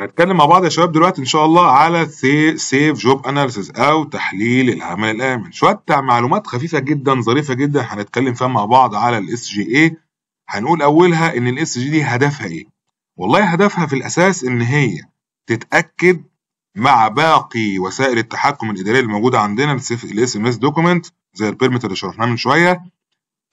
هنتكلم مع بعض يا شباب دلوقتي ان شاء الله على سيف جوب اناليسيز او تحليل العمل الامن شويه معلومات خفيفه جدا ظريفه جدا هنتكلم فيها مع بعض على الاس جي اي هنقول اولها ان الاس جي دي هدفها ايه والله هدفها في الاساس ان هي تتاكد مع باقي وسائل التحكم الاداريه الموجوده عندنا الاس ام اس دوكيمنت زي البيرمتر اللي شرحناه من شويه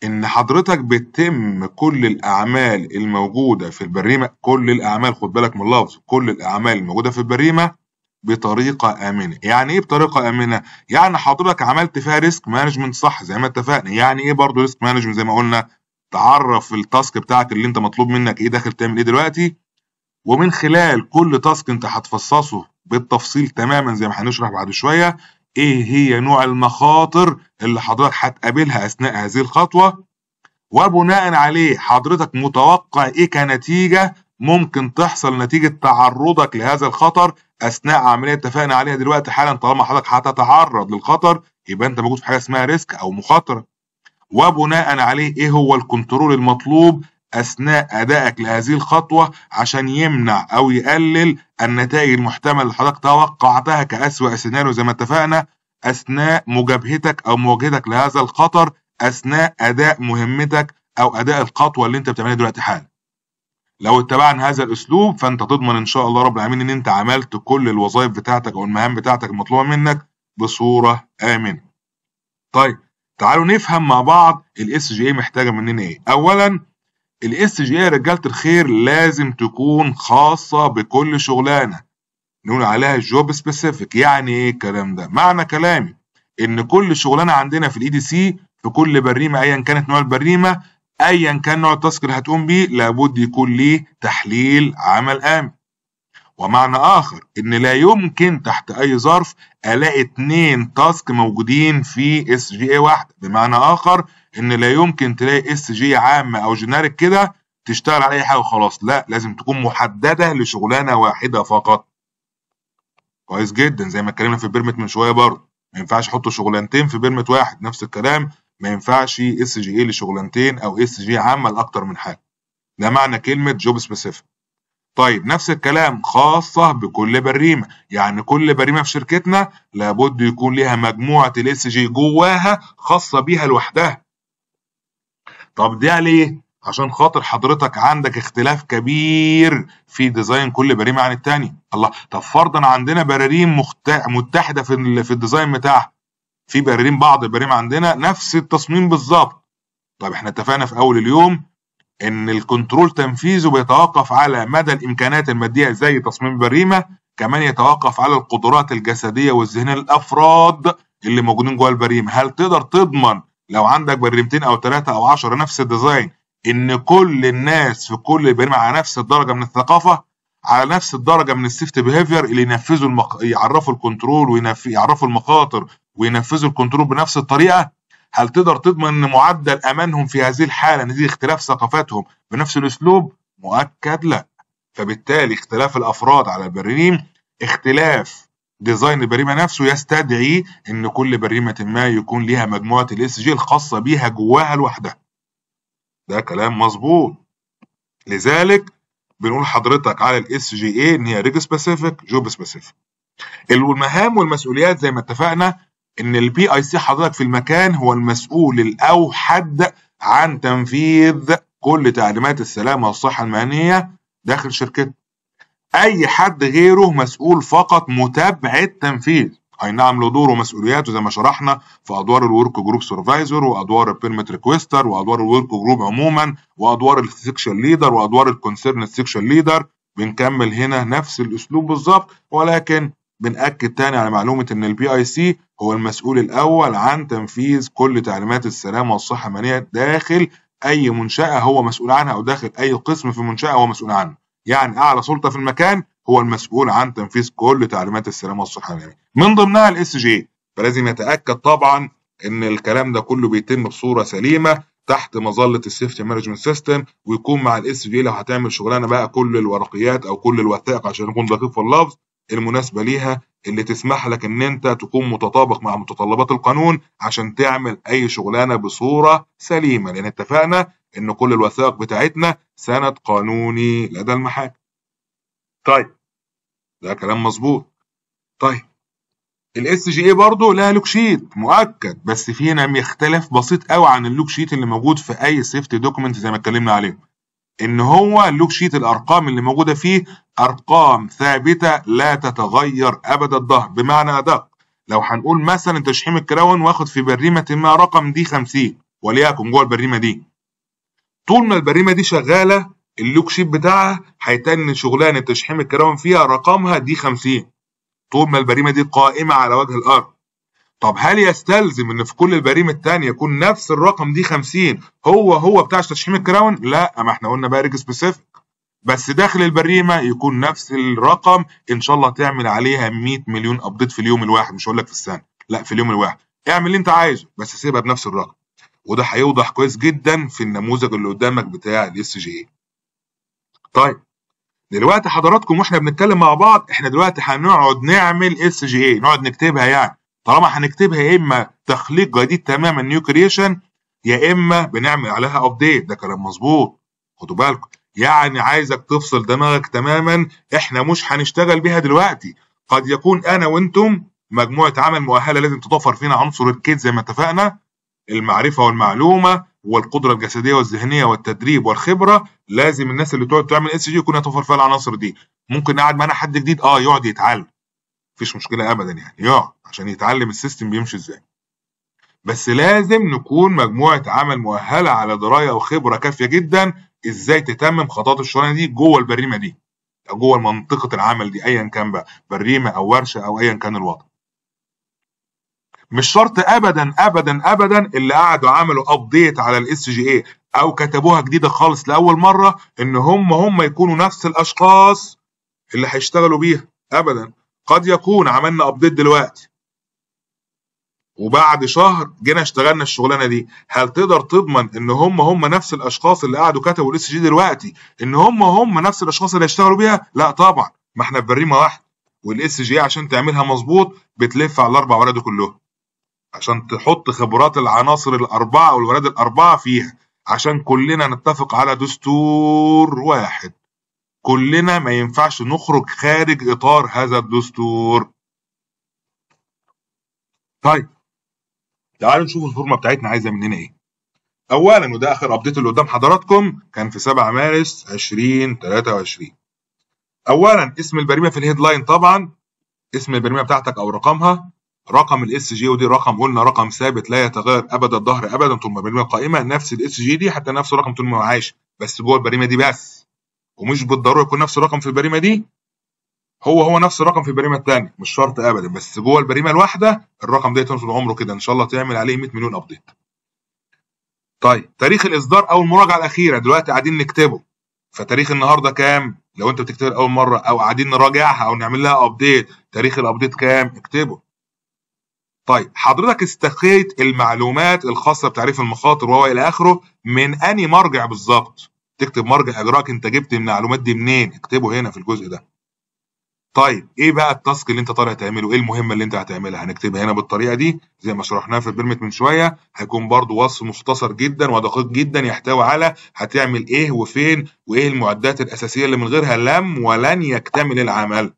إن حضرتك بتتم كل الأعمال الموجودة في البريمة كل الأعمال خد بالك من اللفظ كل الأعمال الموجودة في البريمة بطريقة آمنة يعني إيه بطريقة آمنة؟ يعني حضرتك عملت فيها ريسك مانجمنت صح زي ما اتفقنا يعني إيه برضه ريسك مانجمنت زي ما قلنا تعرف التاسك بتاعك اللي أنت مطلوب منك إيه داخل تعمل إيه دلوقتي ومن خلال كل تاسك أنت هتفصصه بالتفصيل تماما زي ما هنشرح بعد شوية ايه هي نوع المخاطر اللي حضرتك هتقابلها اثناء هذه الخطوه وبناء عليه حضرتك متوقع ايه كنتيجه ممكن تحصل نتيجه تعرضك لهذا الخطر اثناء عمليه اتفقنا عليها دلوقتي حالا طالما حضرتك هتتعرض للخطر يبقى انت موجود في حاجه اسمها ريسك او مخاطره وبناء عليه ايه هو الكنترول المطلوب أثناء أدائك لهذه الخطوة عشان يمنع أو يقلل النتائج المحتملة اللي حضرتك توقعتها كأسوأ سيناريو زي ما اتفقنا أثناء مجابهتك أو مواجهتك لهذا الخطر أثناء أداء مهمتك أو أداء الخطوة اللي أنت بتعملها دلوقتي حالا. لو اتبعنا هذا الأسلوب فأنت تضمن إن شاء الله رب العالمين إن أنت عملت كل الوظائف بتاعتك أو المهام بتاعتك المطلوبة منك بصورة آمنة. طيب تعالوا نفهم مع بعض الاس جي اي محتاجة مننا إيه. أولاً الاس جي يا رجاله الخير لازم تكون خاصه بكل شغلانه نقول عليها جوب سبيسيفيك يعني ايه الكلام ده معنى كلامي ان كل شغلانه عندنا في الاي دي e سي في كل بريمه ايا كانت نوع البريمه ايا كان نوع التاسك اللي هتقوم بيه لابد يكون ليه تحليل عمل امن ومعنى اخر ان لا يمكن تحت اي ظرف الاقي اتنين تاسك موجودين في اس جي اي واحده بمعنى اخر ان لا يمكن تلاقي اس جي عامه او جينيريك كده تشتغل على اي حاجه وخلاص لا لازم تكون محدده لشغلانه واحده فقط كويس جدا زي ما اتكلمنا في بيرمت من شويه برضه ما ينفعش احط شغلانتين في بيرمت واحد نفس الكلام ما ينفعش اس جي اي لشغلانتين او اس جي عامه لاكتر من حاجه ده معنى كلمه جوب سبيسيفيك طيب نفس الكلام خاصة بكل بريمة يعني كل بريمة في شركتنا لابد يكون لها مجموعة الاس جي جواها خاصة بيها لوحدها طب ده ليه؟ عشان خاطر حضرتك عندك اختلاف كبير في ديزاين كل بريم عن التاني الله طب فرضا عندنا براريم مخت... متحده في في الديزاين بتاعها في براريم بعض البريم عندنا نفس التصميم بالظبط طب احنا اتفقنا في اول اليوم ان الكنترول تنفيذه بيتوقف على مدى الامكانات الماديه زي تصميم البريمه كمان يتوقف على القدرات الجسديه والذهنيه للافراد اللي موجودين جوه البريم هل تقدر تضمن لو عندك برنامجين او ثلاثه او 10 نفس الديزاين ان كل الناس في كل البرنامج على نفس الدرجه من الثقافه على نفس الدرجه من السيفت بيهيفير اللي ينفذوا المق... يعرفوا الكنترول وينف... يعرفوا المخاطر وينفذوا الكنترول بنفس الطريقه هل تقدر تضمن ان معدل امانهم في هذه الحاله نتيجه اختلاف ثقافاتهم بنفس الاسلوب؟ مؤكد لا. فبالتالي اختلاف الافراد على البريم اختلاف ديزاين البريمه نفسه يستدعي ان كل بريمه ما يكون ليها مجموعه الاس جي الخاصه بيها جواها لوحدها ده كلام مظبوط لذلك بنقول حضرتك على الاس جي اي ان هي ريج سبيسيفيك جوب سبيسيفيك المهام والمسؤوليات زي ما اتفقنا ان البي اي سي حضرتك في المكان هو المسؤول الاوحد عن تنفيذ كل تعليمات السلامه والصحه المهنيه داخل شركته اي حد غيره مسؤول فقط متابع التنفيذ اي نعم له دور ومسؤولياته زي ما شرحنا في ادوار الورك جروب سرفايزر وادوار البيرمت ريكويستر وادوار الورك جروب عموما وادوار السكشن ليدر وادوار الكونسيرن سكشن ليدر بنكمل هنا نفس الاسلوب بالظبط ولكن بنأكد تاني على معلومة إن البي آي سي هو المسؤول الأول عن تنفيذ كل تعليمات السلامة والصحة المالية داخل أي منشأة هو مسؤول عنها أو داخل أي قسم في منشأة هو مسؤول عنه. يعني اعلى سلطه في المكان هو المسؤول عن تنفيذ كل تعليمات السلام والصحه العالميه من ضمنها الاس جي فلازم يتاكد طبعا ان الكلام ده كله بيتم بصوره سليمه تحت مظله السيفتي مانجمنت سيستم ويكون مع الاس جي لو هتعمل شغلانه بقى كل الورقيات او كل الوثائق عشان يكون دقيق في اللفظ المناسبه ليها اللي تسمح لك ان انت تكون متطابق مع متطلبات القانون عشان تعمل اي شغلانه بصوره سليمه لان اتفقنا ان كل الوثائق بتاعتنا سند قانوني لدى المحاكم طيب ده كلام مظبوط طيب الاس جي اي برضه لها لوك شيت مؤكد بس في هنا يختلف بسيط قوي عن اللوك شيت اللي موجود في اي سيفتي دوكيمنت زي ما اتكلمنا عليه ان هو اللوك شيت الارقام اللي موجوده فيه ارقام ثابته لا تتغير ابد الظهر بمعنى ادق لو هنقول مثلا تشحيم الكراون واخد في بريمه ما رقم دي 50 وليكن جوه البريمه دي طول ما البريمه دي شغاله اللوك شيب بتاعها هيتن شغلانه تشحيم الكرامه فيها رقمها دي 50 طول ما البريمه دي قائمه على وجه الارض طب هل يستلزم ان في كل البريم الثانيه يكون نفس الرقم دي 50 هو هو بتاع تشحيم الكراون؟ لا ما احنا قلنا بقى ريج سبيسيفيك بس داخل البريمه يكون نفس الرقم ان شاء الله تعمل عليها 100 مليون ابديت في اليوم الواحد مش هقول لك في السنه لا في اليوم الواحد اعمل اللي انت عايزه بس سيبها بنفس الرقم وده هيوضح كويس جدا في النموذج اللي قدامك بتاع الاس جي اي. طيب دلوقتي حضراتكم واحنا بنتكلم مع بعض احنا دلوقتي هنقعد نعمل اس جي اي نقعد نكتبها يعني طالما هنكتبها يا اما تخليق جديد تماما نيو كريشن يا اما بنعمل عليها ابديت ده كلام مظبوط خدوا بالكم يعني عايزك تفصل دماغك تماما احنا مش هنشتغل بيها دلوقتي قد يكون انا وانتم مجموعه عمل مؤهله لازم تتوفر فينا عنصر الكيت زي ما اتفقنا المعرفه والمعلومه والقدره الجسديه والذهنيه والتدريب والخبره لازم الناس اللي تقعد تعمل اس جي يكون يتوفر فيها العناصر دي ممكن قاعد معانا حد جديد اه يقعد يتعلم مفيش مشكله ابدا يعني يقعد عشان يتعلم السيستم بيمشي ازاي بس لازم نكون مجموعه عمل مؤهله على درايه وخبره كافيه جدا ازاي تتمم خطوات الشغلانه دي جوه البريمه دي جوه منطقه العمل دي ايا كان بقى بريمه او ورشه او ايا كان الوضع مش شرط ابدا ابدا ابدا اللي قعدوا عملوا ابديت على الاس جي اي او كتبوها جديده خالص لاول مره ان هم هم يكونوا نفس الاشخاص اللي هيشتغلوا بيها ابدا قد يكون عملنا ابديت دلوقتي وبعد شهر جينا اشتغلنا الشغلانه دي هل تقدر تضمن ان هم هم نفس الاشخاص اللي قعدوا كتبوا الاس جي دلوقتي ان هم هم نفس الاشخاص اللي هيشتغلوا بيها لا طبعا ما احنا في بريمه واحده والاس جي عشان تعملها مظبوط بتلف على الاربع ورقات كلهم عشان تحط خبرات العناصر الأربعة والولاد الأربعة فيها عشان كلنا نتفق على دستور واحد كلنا ما ينفعش نخرج خارج إطار هذا الدستور طيب تعالوا نشوف الفورمة بتاعتنا عايزة مننا إيه أولا وده آخر أبديت اللي قدام حضراتكم كان في 7 مارس 2023 أولا اسم البريمة في الهيدلاين طبعا اسم البريمة بتاعتك أو رقمها رقم الاس جي ودي رقم قلنا رقم ثابت لا يتغير ابدا الظهر ابدا طول ما البريمه قائمه نفس الاس جي دي حتى نفس الرقم طول ما هو عايش بس جوه البريمه دي بس ومش بالضروره يكون نفس الرقم في البريمه دي هو هو نفس الرقم في البريمه الثانيه مش شرط ابدا بس جوه البريمه الواحده الرقم ده طول عمره كده ان شاء الله تعمل عليه 100 مليون ابديت. طيب تاريخ الاصدار او المراجعه الاخيره دلوقتي قاعدين نكتبه فتاريخ النهارده كام؟ لو انت بتكتبها اول مره او قاعدين نراجعها او نعمل لها ابديت تاريخ الابديت كام؟ اكتبه طيب حضرتك استخيت المعلومات الخاصه بتعريف المخاطر وهو الى اخره من اني مرجع بالظبط تكتب مرجع اجراك انت جبت المعلومات دي منين اكتبه هنا في الجزء ده طيب ايه بقى التاسك اللي انت طالع تعمله ايه المهمه اللي انت هتعملها هنكتبها هنا بالطريقه دي زي ما شرحناها في البرمت من شويه هيكون برضو وصف مختصر جدا ودقيق جدا يحتوي على هتعمل ايه وفين وايه المعدات الاساسيه اللي من غيرها لم ولن يكتمل العمل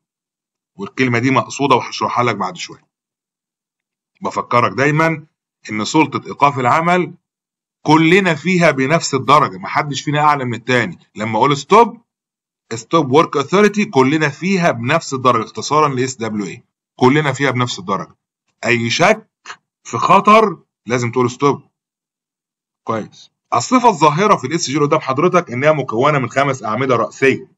والكلمه دي مقصوده وهشرحها لك بعد شويه بفكرك دايما ان سلطه ايقاف العمل كلنا فيها بنفس الدرجه محدش فينا اعلى من التاني لما اقول ستوب ستوب ورك اثوريتي كلنا فيها بنفس الدرجه اختصارا لاس دبليو اي كلنا فيها بنفس الدرجه اي شك في خطر لازم تقول ستوب كويس الصفه الظاهره في الاس جي قدام حضرتك انها مكونه من خمس اعمده راسيه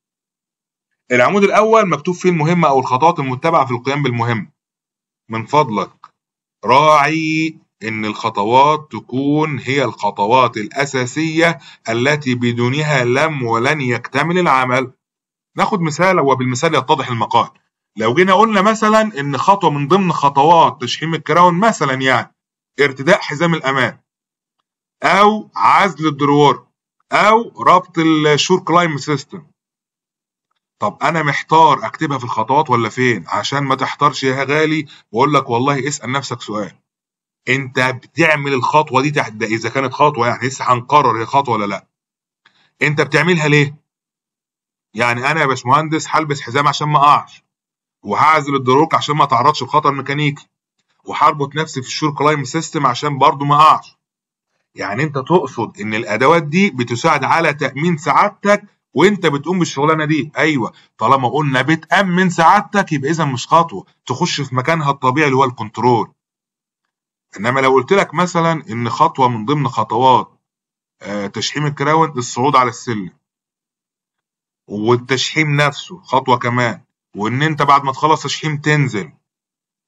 العمود الاول مكتوب فيه المهمه او الخطوات المتبعه في القيام بالمهمه من فضلك راعي إن الخطوات تكون هي الخطوات الأساسية التي بدونها لم ولن يكتمل العمل. ناخد مثال وبالمثال يتضح المقال. لو جينا قلنا مثلا إن خطوة من ضمن خطوات تشحيم الكراون مثلا يعني ارتداء حزام الأمان أو عزل الدروار أو ربط الشور كلايم سيستم طب انا محتار اكتبها في الخطوات ولا فين عشان ما تحتارش يا غالي بقول لك والله اسال نفسك سؤال انت بتعمل الخطوه دي تحت ده اذا كانت خطوه يعني لسه هنقرر هي خطوه ولا لا انت بتعملها ليه يعني انا يا باشمهندس هلبس حزام عشان ما اقعش وهعزل الدروك عشان ما اتعرضش لخطر ميكانيكي وهربط نفسي في الشور كلايم سيستم عشان برضه ما اقعش يعني انت تقصد ان الادوات دي بتساعد على تامين سعادتك وانت بتقوم بالشغلانه دي ايوه طالما قلنا بتامن سعادتك يبقى اذا مش خطوه تخش في مكانها الطبيعي اللي هو الكنترول انما لو قلت لك مثلا ان خطوه من ضمن خطوات آه، تشحيم الكراون الصعود على السلم والتشحيم نفسه خطوه كمان وان انت بعد ما تخلص تشحيم تنزل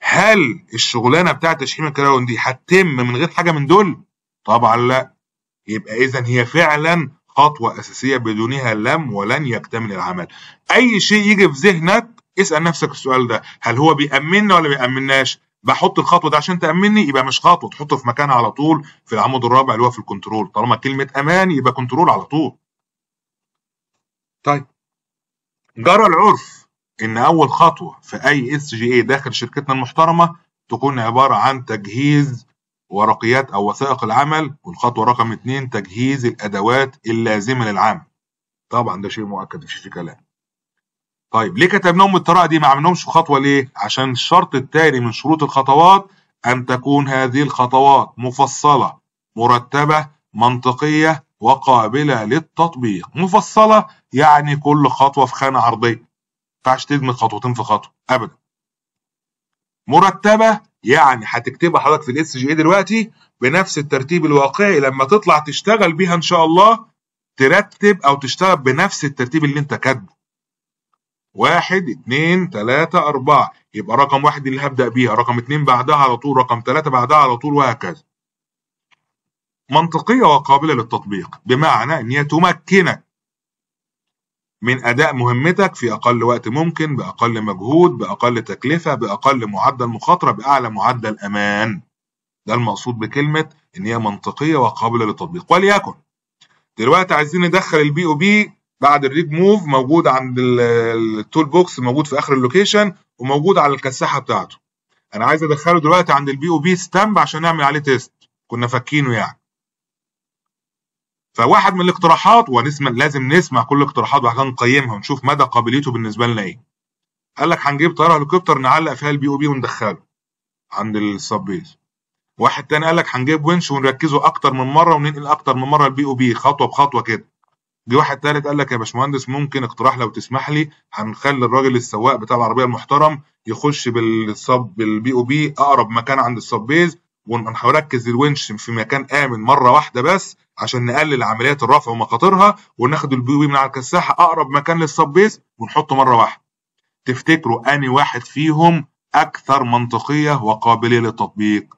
هل الشغلانه بتاعه تشحيم الكراون دي هتتم من غير حاجه من دول طبعا لا يبقى اذا هي فعلا خطوة أساسية بدونها لم ولن يكتمل العمل أي شيء يجي في ذهنك اسأل نفسك السؤال ده هل هو بيأمننا ولا بيأمناش بحط الخطوه ده عشان تامني يبقى مش خطوه تحطه في مكانها على طول في العمود الرابع اللي هو في الكنترول طالما كلمه امان يبقى كنترول على طول طيب جرى العرف ان اول خطوه في اي اس جي اي داخل شركتنا المحترمه تكون عباره عن تجهيز ورقيات أو وثائق العمل والخطوة رقم اتنين تجهيز الأدوات اللازمة للعمل طبعا ده شيء مؤكد مفيش فيه كلام طيب ليه كتبناهم بالطريقة دي ما عملناهمش في خطوة ليه عشان الشرط الثاني من شروط الخطوات أن تكون هذه الخطوات مفصلة مرتبة منطقية وقابلة للتطبيق مفصلة يعني كل خطوة في خانة عرضية ما ينفعش تدمج خطوتين في خطوة أبدا مرتبة يعني هتكتبها حضرتك في الاس جي اي دلوقتي بنفس الترتيب الواقعي لما تطلع تشتغل بيها ان شاء الله ترتب او تشتغل بنفس الترتيب اللي انت كاتبه واحد اثنين ثلاثة أربعة يبقى رقم واحد اللي هبدأ بيها رقم اثنين بعدها على طول رقم ثلاثة بعدها على طول وهكذا منطقية وقابلة للتطبيق بمعنى أن هي تمكنك من أداء مهمتك في أقل وقت ممكن بأقل مجهود بأقل تكلفة بأقل معدل مخاطرة بأعلى معدل أمان ده المقصود بكلمة إن هي منطقية وقابلة للتطبيق وليكن دلوقتي عايزين ندخل البي او بي بعد الريج موف موجود عند التول بوكس موجود في اخر اللوكيشن وموجود على الكساحه بتاعته انا عايز ادخله دلوقتي عند البي او بي ستامب عشان نعمل عليه تيست كنا فاكينه يعني فواحد من الاقتراحات ونسمع لازم نسمع كل الاقتراحات وبعد نقيمها ونشوف مدى قابليته بالنسبه لنا ايه قال لك هنجيب طياره هليكوبتر نعلق فيها البي او بي وندخله عند السب بيز واحد تاني قال لك هنجيب ونش ونركزه اكتر من مره وننقل اكتر من مره البي او بي خطوه بخطوه كده جه واحد تالت قال لك يا باشمهندس ممكن اقتراح لو تسمح لي هنخلي الراجل السواق بتاع العربيه المحترم يخش بالصب بالبي او بي اقرب مكان عند الصب بيز وهركز الونش في مكان امن مره واحده بس عشان نقلل عمليات الرفع ومخاطرها وناخد البي وي e من على الكساحه اقرب مكان للسب بيس ونحطه مره واحده. تفتكروا انهي واحد فيهم اكثر منطقيه وقابليه للتطبيق؟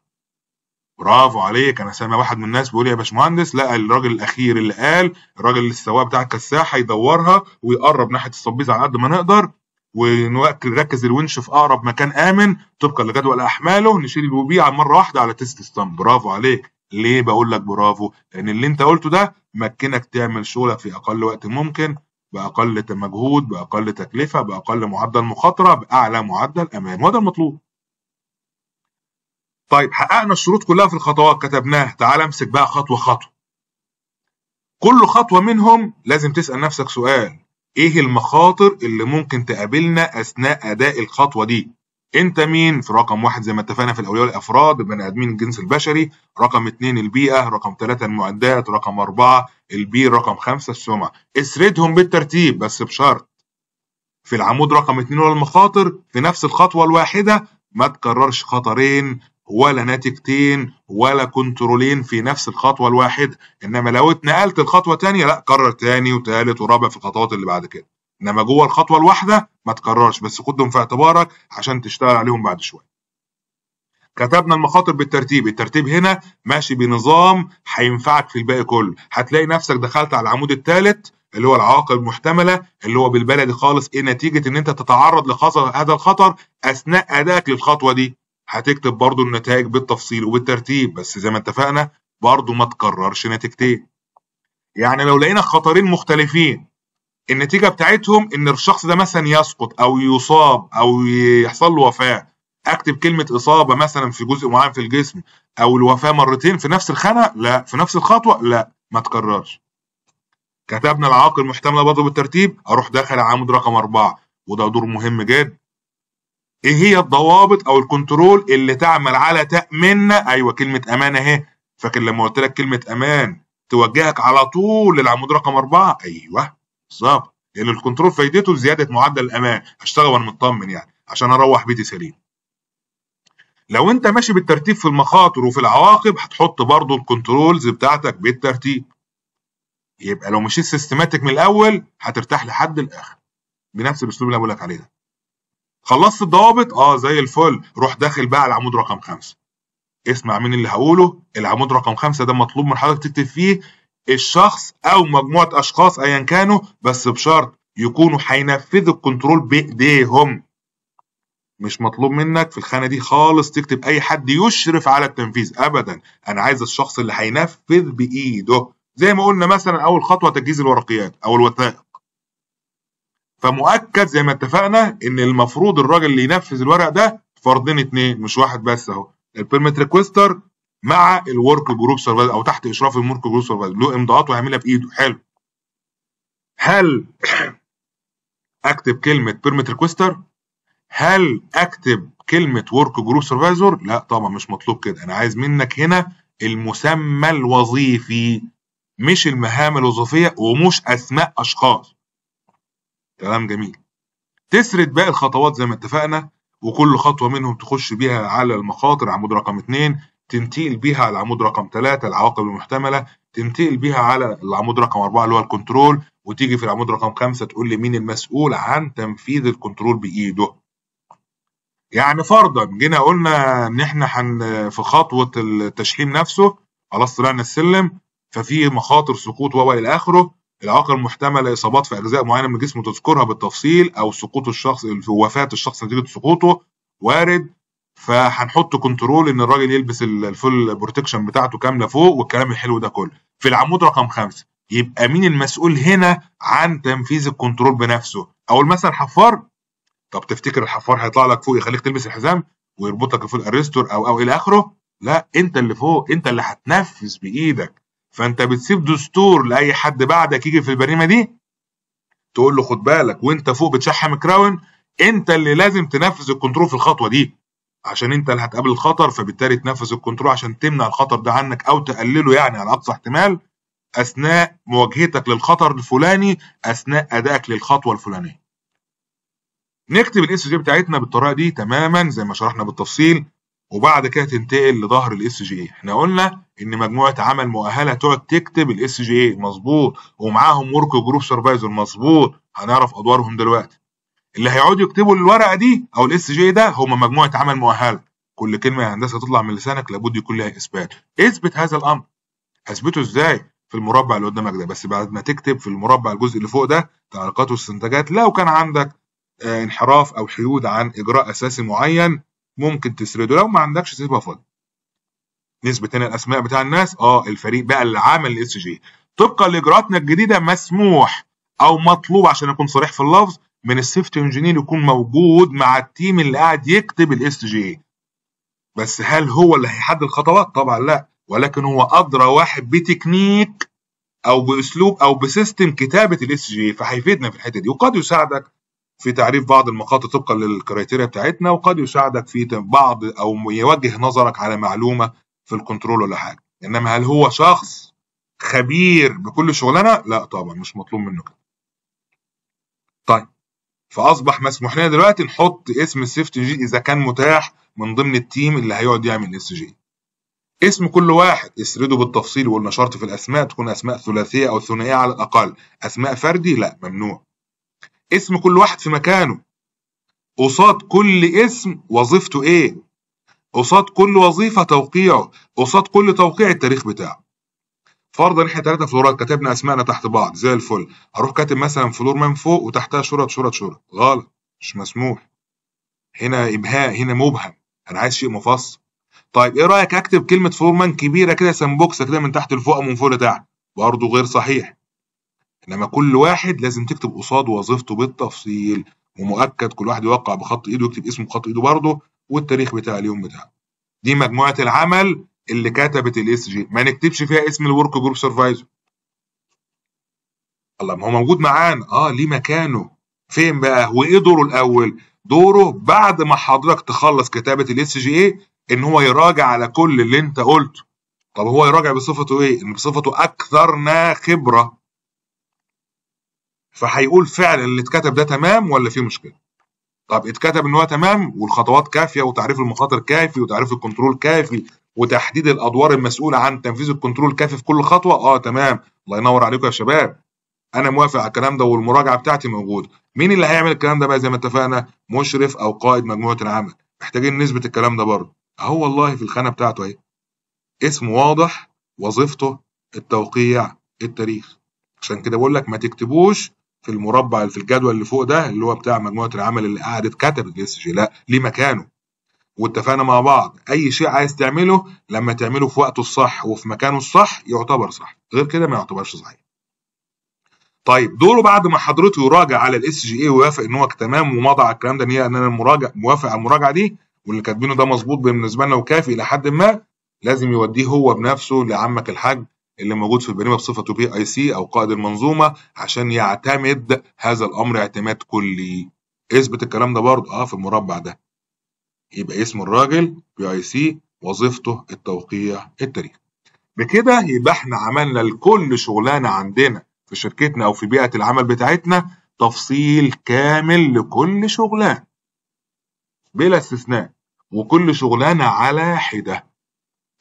برافو عليك انا سامع واحد من الناس بيقول يا باشمهندس لا الراجل الاخير اللي قال الراجل السواق بتاع الكساحه يدورها ويقرب ناحيه الصبيز على قد ما نقدر ونركز الونش في اقرب مكان امن طبقا لجدول احماله نشيل على مره واحده على تيست ستام برافو عليك ليه بقول لك برافو لان اللي انت قلته ده مكنك تعمل شغلك في اقل وقت ممكن باقل مجهود باقل تكلفه باقل معدل مخاطره باعلى معدل امان وهذا المطلوب طيب حققنا الشروط كلها في الخطوات كتبناها تعال امسك بقى خطوه خطوه كل خطوه منهم لازم تسال نفسك سؤال ايه المخاطر اللي ممكن تقابلنا اثناء اداء الخطوه دي انت مين في رقم واحد زي ما اتفقنا في الاولياء الافراد بني ادمين الجنس البشري رقم اتنين البيئه رقم ثلاثة المعدات رقم اربعة البير رقم خمسة السمعه اسردهم بالترتيب بس بشرط في العمود رقم اتنين والمخاطر المخاطر في نفس الخطوه الواحده ما تكررش خطرين ولا ناتجتين ولا كنترولين في نفس الخطوه الواحده انما لو اتنقلت لخطوه ثانيه لا كرر ثاني وثالث ورابع في الخطوات اللي بعد كده انما جوه الخطوه الواحده ما تكررش بس خدهم في اعتبارك عشان تشتغل عليهم بعد شويه كتبنا المخاطر بالترتيب الترتيب هنا ماشي بنظام هينفعك في الباقي كله هتلاقي نفسك دخلت على العمود الثالث اللي هو العواقب المحتمله اللي هو بالبلدي خالص ايه نتيجه ان انت تتعرض لخطر هذا الخطر اثناء ادائك للخطوه دي هتكتب برضو النتائج بالتفصيل وبالترتيب بس زي ما اتفقنا برضو ما تكررش نتيجتين يعني لو لقينا خطرين مختلفين النتيجه بتاعتهم ان الشخص ده مثلا يسقط او يصاب او يحصل له وفاه اكتب كلمه اصابه مثلا في جزء معين في الجسم او الوفاه مرتين في نفس الخانه لا في نفس الخطوه لا ما تكررش كتبنا العاقل المحتمله برضه بالترتيب اروح داخل عمود رقم اربعه وده دور مهم جدا ايه هي الضوابط او الكنترول اللي تعمل على تامين ايوه كلمه امان اهي فاكر لما قلت لك كلمه امان توجهك على طول للعمود رقم أربعة ايوه بالظبط لان يعني الكنترول فايدته زياده معدل الامان اشتغل وانا مطمن يعني عشان اروح بيتي سليم لو انت ماشي بالترتيب في المخاطر وفي العواقب هتحط برضو الكنترولز بتاعتك بالترتيب يبقى لو مشيت سيستماتيك من الاول هترتاح لحد الاخر بنفس الاسلوب اللي انا بقول لك عليه ده خلصت الضوابط اه زي الفل روح داخل بقى على العمود رقم خمسة اسمع مين اللي هقوله العمود رقم خمسة ده مطلوب من حضرتك تكتب فيه الشخص او مجموعه اشخاص ايا كانوا بس بشرط يكونوا هينفذوا الكنترول بايديهم مش مطلوب منك في الخانه دي خالص تكتب اي حد يشرف على التنفيذ ابدا انا عايز الشخص اللي هينفذ بايده زي ما قلنا مثلا اول خطوه تجهيز الورقيات او الوثائق فمؤكد زي ما اتفقنا ان المفروض الراجل اللي ينفذ الورق ده فردين اتنين مش واحد بس اهو البيرميت ريكويستر مع الورك جروب سيرفايزر او تحت اشراف الورك جروب سيرفايزر له امضاءات ويعملها بايده حلو هل اكتب كلمه بيرميت ريكويستر هل اكتب كلمه ورك جروب سيرفايزر لا طبعا مش مطلوب كده انا عايز منك هنا المسمى الوظيفي مش المهام الوظيفيه ومش اسماء اشخاص كلام جميل تسرد باقي الخطوات زي ما اتفقنا وكل خطوه منهم تخش بيها على المخاطر عمود رقم 2 تنتقل بيها على العمود رقم 3 العواقب المحتمله تنتقل بيها على العمود رقم 4 اللي هو الكنترول وتيجي في العمود رقم 5 تقول لي مين المسؤول عن تنفيذ الكنترول بايده يعني فرضا جينا قلنا ان احنا حن في خطوه التشحيم نفسه خلاص طلعنا السلم ففي مخاطر سقوط الى اخره العوائق المحتمله اصابات في اجزاء معينه من الجسم تذكرها بالتفصيل او سقوط الشخص وفاه الشخص نتيجه سقوطه وارد فهنحط كنترول ان الراجل يلبس الفول بروتكشن بتاعته كامله فوق والكلام الحلو ده كله في العمود رقم خمسة يبقى مين المسؤول هنا عن تنفيذ الكنترول بنفسه او مثلا حفار طب تفتكر الحفار هيطلع لك فوق يخليك تلبس الحزام ويربط لك الفول اريستور او او الى اخره لا انت اللي فوق انت اللي هتنفذ بايدك فانت بتسيب دستور لاي حد بعدك يجي في البريمه دي تقول له خد بالك وانت فوق بتشحم كراون انت اللي لازم تنفذ الكنترول في الخطوه دي عشان انت اللي هتقابل الخطر فبالتالي تنفذ الكنترول عشان تمنع الخطر ده عنك او تقلله يعني على اقصى احتمال اثناء مواجهتك للخطر الفلاني اثناء ادائك للخطوه الفلانيه. نكتب الاس جي بتاعتنا بالطريقه دي تماما زي ما شرحنا بالتفصيل وبعد كده تنتقل لظهر الاس جي اي احنا قلنا ان مجموعه عمل مؤهله تقعد تكتب الاس جي اي مظبوط ومعاهم ورك جروب سرفايزر مظبوط هنعرف ادوارهم دلوقتي اللي هيقعدوا يكتبوا الورقه دي او الاس جي ده هم مجموعه عمل مؤهله كل كلمه يا هندسه تطلع من لسانك لابد يكون لها اثبات اثبت هذا الامر اثبته ازاي في المربع اللي قدامك ده بس بعد ما تكتب في المربع الجزء اللي فوق ده تعليقات واستنتاجات لو كان عندك آه، انحراف او حيود عن اجراء اساسي معين ممكن تسرده لو ما عندكش سيبها فاضي نسبة هنا الأسماء بتاع الناس اه الفريق بقى اللي عامل الاس جي طبقا لإجراءاتنا الجديدة مسموح أو مطلوب عشان أكون صريح في اللفظ من السيفتي انجينير يكون موجود مع التيم اللي قاعد يكتب الاس جي بس هل هو اللي هيحدد الخطوات؟ طبعا لا ولكن هو أدرى واحد بتكنيك أو بأسلوب أو بسيستم كتابة الاس جي فهيفيدنا في الحتة دي وقد يساعدك في تعريف بعض المقاطع طبقا للكريتيريا بتاعتنا وقد يساعدك في بعض او يوجه نظرك على معلومه في الكنترول ولا حاجه انما هل هو شخص خبير بكل شغلانه لا طبعا مش مطلوب منه كده طيب فاصبح مسموح لنا دلوقتي نحط اسم السيفت جي اذا كان متاح من ضمن التيم اللي هيقعد يعمل اس جي اسم كل واحد اسرده بالتفصيل والنشرت في الاسماء تكون اسماء ثلاثيه او ثنائيه على الاقل اسماء فردي لا ممنوع اسم كل واحد في مكانه قصاد كل اسم وظيفته ايه قصاد كل وظيفة توقيعه قصاد كل توقيع التاريخ بتاعه فرضا احنا ثلاثة فلورات كتبنا اسمائنا تحت بعض زي الفل اروح كاتب مثلا فلور من فوق وتحتها شرط شرط شرط غلط مش مسموح هنا ابهاء هنا مبهم انا عايز شيء مفصل طيب ايه رايك اكتب كلمه فورمان كبيره كده بوكس كده من تحت لفوق او من فوق لتحت برضه غير صحيح انما كل واحد لازم تكتب قصاد وظيفته بالتفصيل ومؤكد كل واحد يوقع بخط ايده يكتب اسمه بخط ايده برضه والتاريخ بتاع اليوم بتاعه دي مجموعه العمل اللي كتبت الاس جي ما نكتبش فيها اسم الورك جروب سرفايزر الله ما هو موجود معانا اه ليه مكانه فين بقى وايه دوره الاول دوره بعد ما حضرتك تخلص كتابه الاس جي ايه ان هو يراجع على كل اللي انت قلته طب هو يراجع بصفته ايه ان بصفته اكثرنا خبره فهيقول فعلا اللي اتكتب ده تمام ولا في مشكله طب اتكتب ان هو تمام والخطوات كافيه وتعريف المخاطر كافي وتعريف الكنترول كافي وتحديد الادوار المسؤوله عن تنفيذ الكنترول كافي في كل خطوه اه تمام الله ينور عليكم يا شباب انا موافق على الكلام ده والمراجعه بتاعتي موجوده مين اللي هيعمل الكلام ده بقى زي ما اتفقنا مشرف او قائد مجموعه العمل محتاجين نثبت الكلام ده برضه اهو والله في الخانه بتاعته اهي اسمه واضح وظيفته التوقيع التاريخ عشان كده بقول لك ما تكتبوش في المربع اللي في الجدول اللي فوق ده اللي هو بتاع مجموعه العمل اللي قعدت كتبت جي لا ليه مكانه واتفقنا مع بعض اي شيء عايز تعمله لما تعمله في وقته الصح وفي مكانه الصح يعتبر صح غير كده ما يعتبرش صحيح طيب دوره بعد ما حضرته يراجع على الاس جي اي ويوافق ان هو تمام ومضى على الكلام ده ان انا المراجع موافق على المراجعه دي واللي كاتبينه ده مظبوط بالنسبه لنا وكافي الى حد ما لازم يوديه هو بنفسه لعمك الحاج اللي موجود في البريمه بصفته بي اي سي او قائد المنظومه عشان يعتمد هذا الامر اعتماد كلي اثبت الكلام ده برضه اه في المربع ده يبقى اسم الراجل بي اي سي وظيفته التوقيع التاريخ بكده يبقى احنا عملنا لكل شغلانه عندنا في شركتنا او في بيئه العمل بتاعتنا تفصيل كامل لكل شغلانه بلا استثناء وكل شغلانه على حده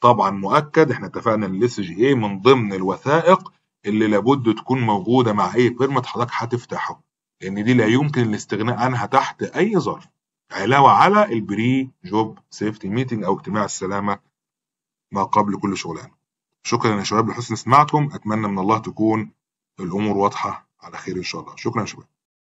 طبعا مؤكد احنا اتفقنا ان الاس جي اي من ضمن الوثائق اللي لابد تكون موجوده مع اي بيرمت حضرتك هتفتحه لان دي لا يمكن الاستغناء عنها تحت اي ظرف علاوه على البري جوب سيفتي ميتنج او اجتماع السلامه ما قبل كل شغلانه شكرا يا شباب لحسن استماعكم اتمنى من الله تكون الامور واضحه على خير ان شاء الله شكرا يا شباب